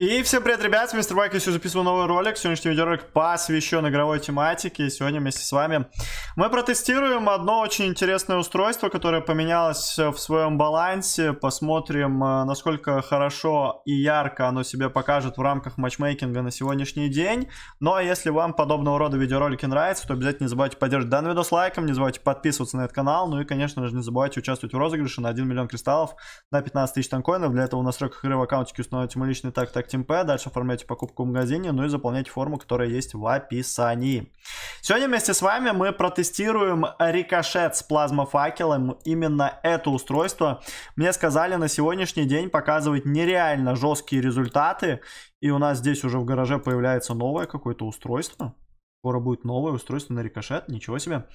И всем привет, ребят, мистер Байк, я записываю новый ролик, сегодняшний видеоролик посвящен игровой тематике, и сегодня вместе с вами мы протестируем одно очень интересное устройство, которое поменялось в своем балансе, посмотрим, э, насколько хорошо и ярко оно себя покажет в рамках матчмейкинга на сегодняшний день, ну а если вам подобного рода видеоролики нравятся, то обязательно не забывайте поддерживать данный видос лайком, не забывайте подписываться на этот канал, ну и, конечно же, не забывайте участвовать в розыгрыше на 1 миллион кристаллов на 15 тысяч танкоинов, для этого у нас в игры в аккаунтике установите мой личный так так ТМП, дальше оформляйте покупку в магазине, ну и заполняйте форму, которая есть в описании. Сегодня вместе с вами мы протестируем рикошет с плазмофакелом, именно это устройство. Мне сказали на сегодняшний день показывать нереально жесткие результаты, и у нас здесь уже в гараже появляется новое какое-то устройство. Скоро будет новое устройство на рикошет. Ничего себе.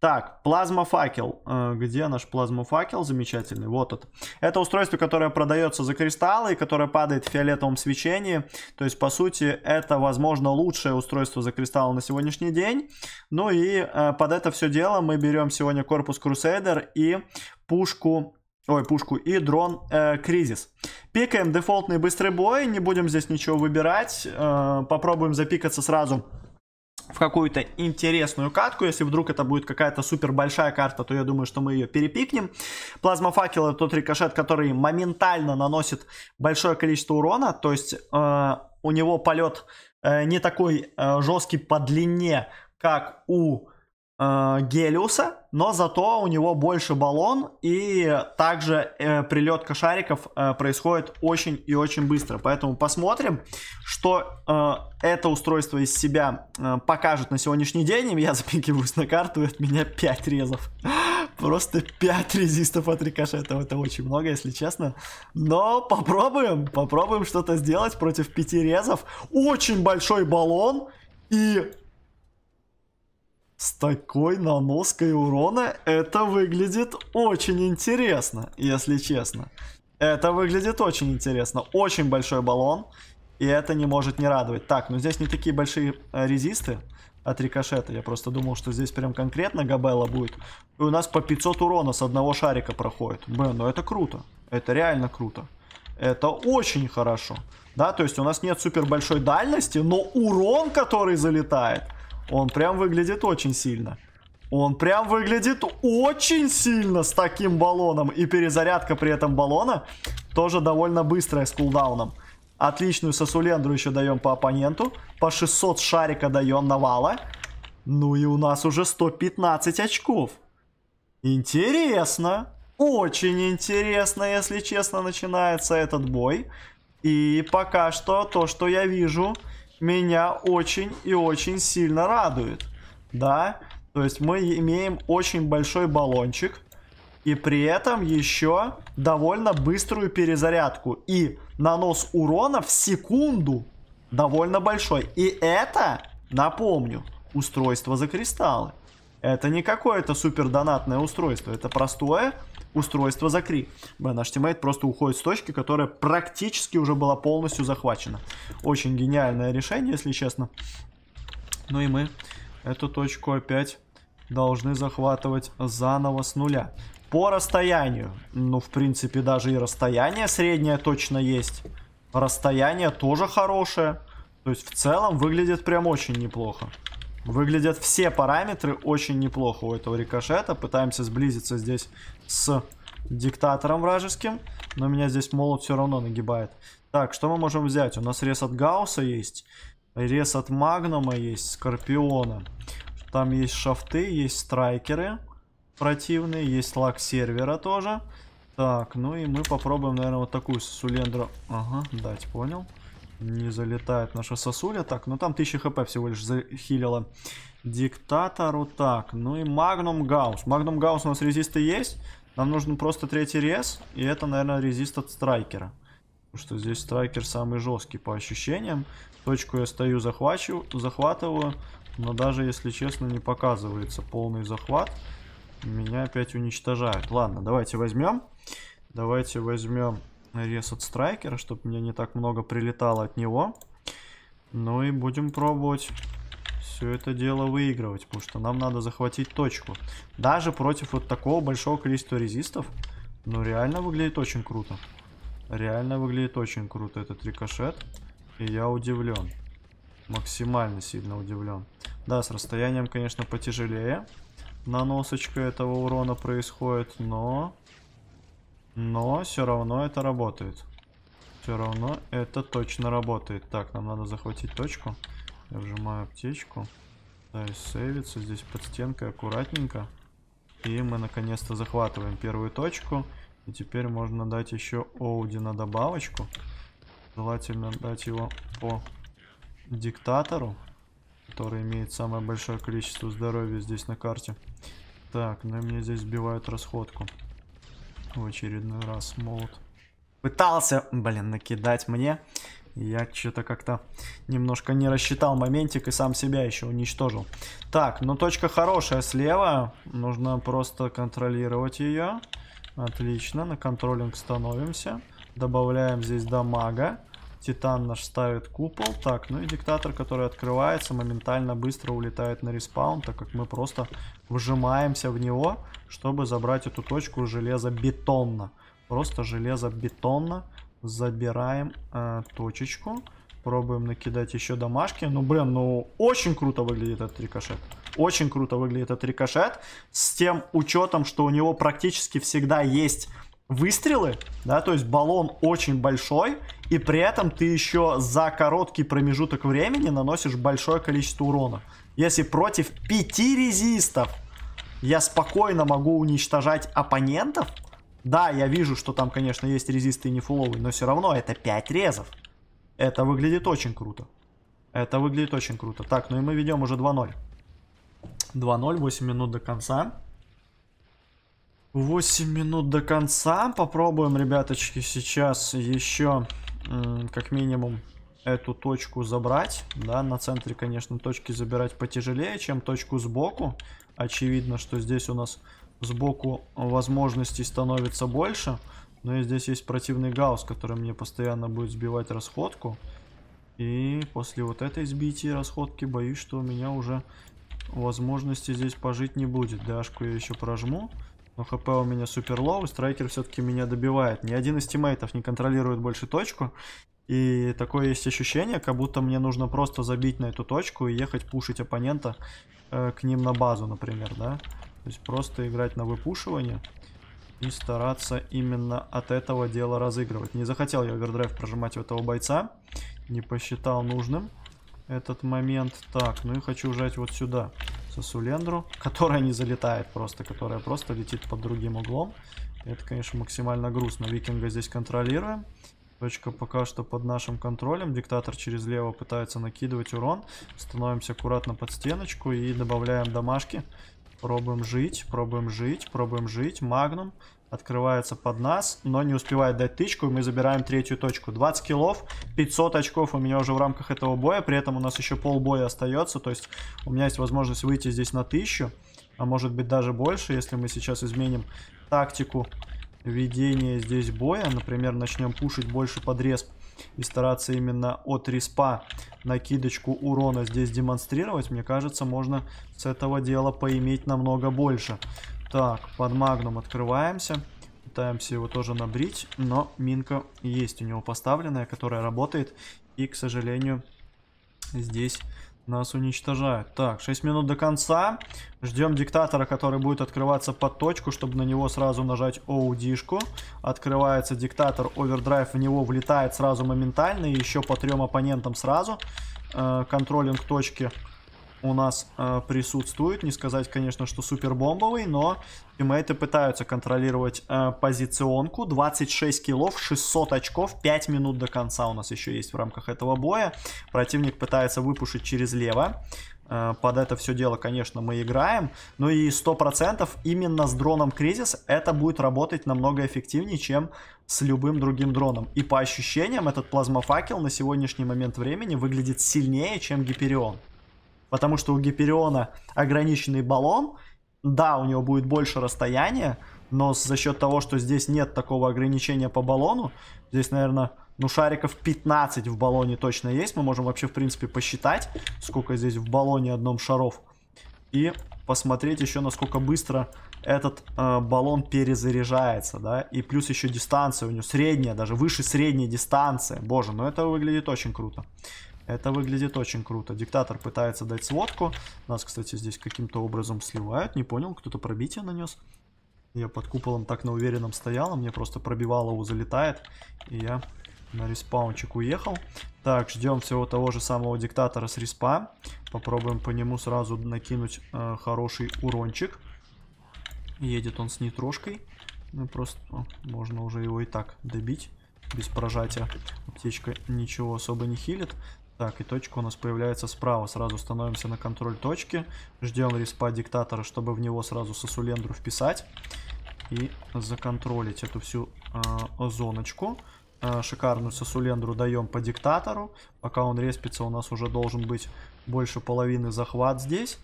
Так, плазмофакел. Э, где наш плазмофакел? Замечательный. Вот он. Это устройство, которое продается за кристаллы, которое падает в фиолетовом свечении. То есть, по сути, это, возможно, лучшее устройство за кристаллы на сегодняшний день. Ну и э, под это все дело мы берем сегодня корпус Crusader и пушку Ой, пушку и дрон э, Кризис. Пикаем дефолтный быстрый бой, не будем здесь ничего выбирать. Э, попробуем запикаться сразу в какую-то интересную катку. Если вдруг это будет какая-то супер большая карта, то я думаю, что мы ее перепикнем. Плазма факела это тот рикошет, который моментально наносит большое количество урона. То есть э, у него полет э, не такой э, жесткий по длине, как у э, Гелиуса, но зато у него больше баллон, и также э, прилетка шариков э, происходит очень и очень быстро. Поэтому посмотрим, что э, это устройство из себя э, покажет на сегодняшний день. Я запикиваюсь на карту, и от меня 5 резов. Просто 5 резистов от рикошетов. Это очень много, если честно. Но попробуем, попробуем что-то сделать против 5 резов. Очень большой баллон. И с такой наноской урона это выглядит очень интересно, если честно. Это выглядит очень интересно. Очень большой баллон. И это не может не радовать. Так, ну здесь не такие большие э, резисты от рикошета. Я просто думал, что здесь прям конкретно Габелла будет. И у нас по 500 урона с одного шарика проходит. Блин, ну это круто. Это реально круто. Это очень хорошо. Да, то есть у нас нет супер большой дальности, но урон, который залетает, он прям выглядит очень сильно. Он прям выглядит очень сильно с таким баллоном. И перезарядка при этом баллона тоже довольно быстрая с кулдауном. Отличную сосулендру еще даем по оппоненту. По 600 шарика даем навала. Ну и у нас уже 115 очков. Интересно. Очень интересно, если честно, начинается этот бой. И пока что то, что я вижу, меня очень и очень сильно радует. Да, то есть мы имеем очень большой баллончик. И при этом еще довольно быструю перезарядку. И нанос урона в секунду довольно большой. И это, напомню, устройство за кристаллы. Это не какое-то супер донатное устройство. Это простое устройство закри. Б, наш тиммейт просто уходит с точки, которая практически уже была полностью захвачена. Очень гениальное решение, если честно. Ну и мы эту точку опять должны захватывать заново с нуля. По расстоянию. Ну, в принципе, даже и расстояние среднее точно есть. Расстояние тоже хорошее. То есть, в целом, выглядит прям очень неплохо. Выглядят все параметры очень неплохо у этого рикошета. Пытаемся сблизиться здесь с диктатором вражеским. Но меня здесь молот все равно нагибает. Так, что мы можем взять? У нас рез от Гаусса есть. Рез от Магнума есть. Скорпиона. Там есть шафты, есть страйкеры противные. Есть лаг сервера тоже. Так, ну и мы попробуем, наверное, вот такую сулендра. Ага, дать, понял. Понял. Не залетает наша сосуля. Так, ну там 1000 хп всего лишь захилила диктатору. Так, ну и Магнум Гаус. Магнум Гаус у нас резисты есть. Нам нужен просто третий рез. И это, наверное, резист от страйкера. Потому что здесь страйкер самый жесткий по ощущениям. Точку я стою, захвачу, захватываю. Но даже, если честно, не показывается полный захват. Меня опять уничтожают. Ладно, давайте возьмем. Давайте возьмем рез от страйкера, чтобы мне не так много прилетало от него. Ну и будем пробовать все это дело выигрывать, потому что нам надо захватить точку. Даже против вот такого большого количества резистов, ну реально выглядит очень круто. Реально выглядит очень круто этот рикошет. И я удивлен. Максимально сильно удивлен. Да, с расстоянием, конечно, потяжелее наносочка этого урона происходит, но но все равно это работает. Все равно это точно работает. Так, нам надо захватить точку. Я вжимаю аптечку. Да, и сейвится здесь под стенкой аккуратненько. И мы наконец-то захватываем первую точку. И теперь можно дать еще Оуди на добавочку. Желательно дать его по диктатору, который имеет самое большое количество здоровья здесь на карте. Так, ну и мне здесь сбивают расходку в очередной раз молот. Пытался, блин, накидать мне. Я что-то как-то немножко не рассчитал моментик и сам себя еще уничтожил. Так, ну точка хорошая слева. Нужно просто контролировать ее. Отлично, на контролинг становимся. Добавляем здесь дамага. Титан наш ставит купол. Так, ну и диктатор, который открывается, моментально быстро улетает на респаун, так как мы просто вжимаемся в него, чтобы забрать эту точку железобетонно. Просто железобетонно забираем э, точечку. Пробуем накидать еще домашки. Ну, блин, ну очень круто выглядит этот рикошет. Очень круто выглядит этот рикошет. С тем учетом, что у него практически всегда есть выстрелы, да, то есть баллон очень большой, и при этом ты еще за короткий промежуток времени наносишь большое количество урона. Если против пяти резистов я спокойно могу уничтожать оппонентов, да, я вижу, что там, конечно, есть резисты и не фуловые, но все равно это 5 резов. Это выглядит очень круто. Это выглядит очень круто. Так, ну и мы ведем уже 2-0. 2-0, 8 минут до конца. 8 минут до конца. Попробуем, ребяточки, сейчас еще как минимум эту точку забрать. Да, на центре, конечно, точки забирать потяжелее, чем точку сбоку. Очевидно, что здесь у нас сбоку возможностей становится больше. Но ну и здесь есть противный гаусс, который мне постоянно будет сбивать расходку. И после вот этой сбития расходки боюсь, что у меня уже возможности здесь пожить не будет. Дашку я еще прожму. Но хп у меня супер лоу, страйкер все-таки меня добивает. Ни один из тиммейтов не контролирует больше точку. И такое есть ощущение, как будто мне нужно просто забить на эту точку и ехать пушить оппонента э, к ним на базу, например, да. То есть просто играть на выпушивание и стараться именно от этого дела разыгрывать. Не захотел я овердрайв прожимать у этого бойца, не посчитал нужным этот момент. Так, ну и хочу жать вот сюда. Сосулендру, которая не залетает просто, которая просто летит под другим углом. Это, конечно, максимально грустно. Викинга здесь контролируем. Точка пока что под нашим контролем. Диктатор через лево пытается накидывать урон. Становимся аккуратно под стеночку и добавляем домашки. Пробуем жить, пробуем жить, пробуем жить. Магнум открывается под нас, но не успевает дать тычку, и мы забираем третью точку. 20 киллов, 500 очков у меня уже в рамках этого боя, при этом у нас еще полбоя остается, то есть у меня есть возможность выйти здесь на 1000, а может быть даже больше, если мы сейчас изменим тактику ведения здесь боя, например, начнем пушить больше подрез и стараться именно от респа накидочку урона здесь демонстрировать, мне кажется, можно с этого дела поиметь намного больше. Так, под магнум открываемся. Пытаемся его тоже набрить, но минка есть у него поставленная, которая работает. И, к сожалению, здесь нас уничтожают. Так, 6 минут до конца. Ждем диктатора, который будет открываться под точку, чтобы на него сразу нажать оудишку. Открывается диктатор, овердрайв в него влетает сразу моментально, и еще по трем оппонентам сразу. Э, контролинг точки у нас э, присутствует. Не сказать, конечно, что супер бомбовый, но тиммейты пытаются контролировать э, позиционку. 26 киллов, 600 очков, 5 минут до конца у нас еще есть в рамках этого боя. Противник пытается выпушить через лево. Э, под это все дело, конечно, мы играем. Ну и 100% именно с дроном Кризис это будет работать намного эффективнее, чем с любым другим дроном. И по ощущениям этот плазмофакел на сегодняшний момент времени выглядит сильнее, чем Гиперион. Потому что у Гипериона ограниченный баллон. Да, у него будет больше расстояния, но за счет того, что здесь нет такого ограничения по баллону, здесь, наверное, ну шариков 15 в баллоне точно есть. Мы можем вообще, в принципе, посчитать, сколько здесь в баллоне одном шаров. И посмотреть еще, насколько быстро этот э, баллон перезаряжается, да, и плюс еще дистанция у него средняя, даже выше средней дистанции, боже, ну это выглядит очень круто. Это выглядит очень круто. Диктатор пытается дать сводку. Нас, кстати, здесь каким-то образом сливают. Не понял, кто-то пробитие нанес. Я под куполом так на уверенном стоял, а мне просто пробивало его, залетает. И я на респаунчик уехал. Так, ждем всего того же самого диктатора с респа. Попробуем по нему сразу накинуть э, хороший урончик. Едет он с нитрошкой. Ну, просто можно уже его и так добить. Без прожатия аптечка ничего особо не хилит. Так, и точка у нас появляется справа. Сразу становимся на контроль точки. Ждем респа диктатора, чтобы в него сразу сосулендру вписать. И законтролить эту всю э, зоночку. Э, шикарную сосулендру даем по диктатору. Пока он респится, у нас уже должен быть больше половины захват здесь.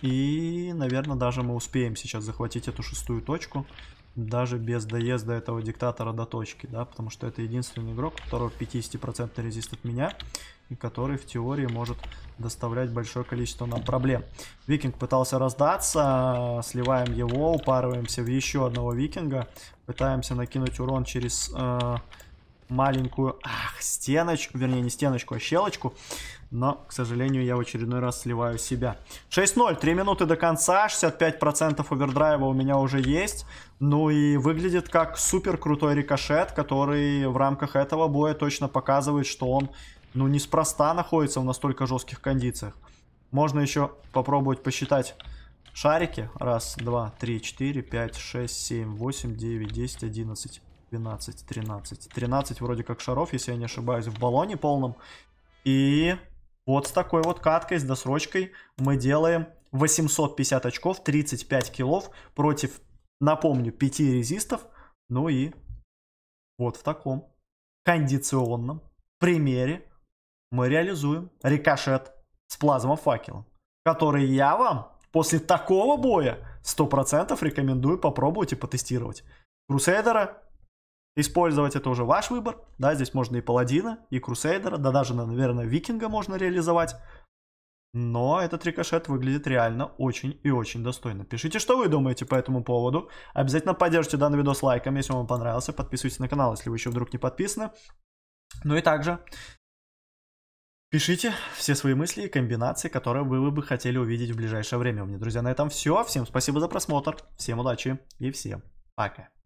И, наверное, даже мы успеем сейчас захватить эту шестую точку. Даже без доезда этого диктатора до точки, да, потому что это единственный игрок, у которого 50% резист от меня и который в теории может доставлять большое количество нам проблем. Викинг пытался раздаться, сливаем его, упарываемся в еще одного викинга, пытаемся накинуть урон через э, маленькую ах, стеночку, вернее не стеночку, а щелочку, но, к сожалению, я в очередной раз сливаю себя. 6-0, 3 минуты до конца, 65% овердрайва у меня уже есть, ну и выглядит как супер крутой рикошет, который в рамках этого боя точно показывает, что он ну, неспроста находится в настолько жестких кондициях. Можно еще попробовать посчитать шарики. Раз, два, три, четыре, пять, шесть, семь, восемь, девять, десять, одиннадцать, двенадцать, тринадцать. Тринадцать вроде как шаров, если я не ошибаюсь, в баллоне полном. И вот с такой вот каткой, с досрочкой мы делаем 850 очков, 35 килов против, напомню, 5 резистов. Ну и вот в таком кондиционном примере мы реализуем рикошет с плазмофакелом, который я вам после такого боя 100% рекомендую попробовать и потестировать. Крусейдера использовать это уже ваш выбор, да, здесь можно и паладина, и крусейдера, да даже, наверное, викинга можно реализовать. Но этот рикошет выглядит реально очень и очень достойно. Пишите, что вы думаете по этому поводу. Обязательно поддержите данный видос лайком, если он вам понравился. Подписывайтесь на канал, если вы еще вдруг не подписаны. Ну и также Пишите все свои мысли и комбинации, которые вы бы хотели увидеть в ближайшее время. У меня, друзья, на этом все. Всем спасибо за просмотр, всем удачи и всем пока.